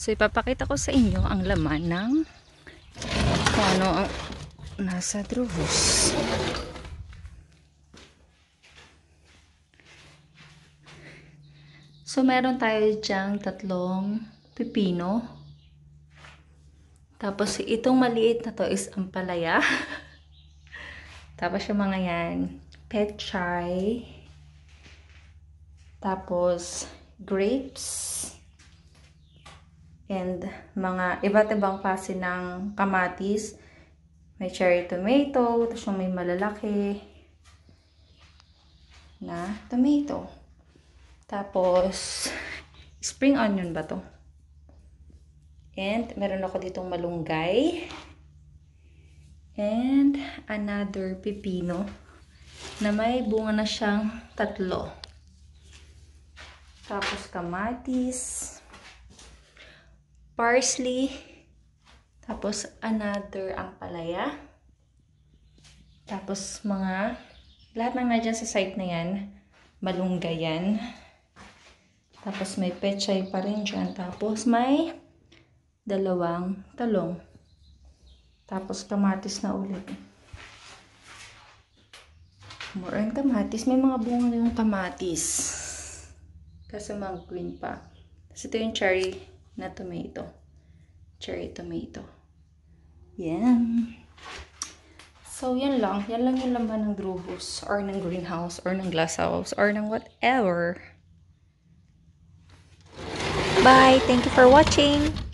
So ipapakita ko sa inyo ang laman ng kung ano ang nasa druhos. So meron tayo diyang tatlong pipino. Tapos itong maliit na to is ang palaya. Tapos yung mga yan, pet chai. Tapos, grapes. And mga iba't ibang klase ng kamatis. May cherry tomato. Tapos yung may malalaki na tomato. Tapos, spring onion ba to? And, meron ako ditong malunggay. And, another pipino na may bunga na siyang tatlo tapos kamatis, parsley, tapos another ang palaya. tapos mga, lahat ng nandyan sa site na yan, malunggay yan, tapos may pechay pa rin dyan, tapos may dalawang talong, tapos kamatis na ulit. More on kamatis, may mga bunga yung kamatis. Kaso mag-green pa. Tapos ito yung cherry na tomato. Cherry tomato. Yan. So, yan lang. Yan lang yung laman ng drubos or ng greenhouse or ng glasshouse or ng whatever. Bye! Thank you for watching!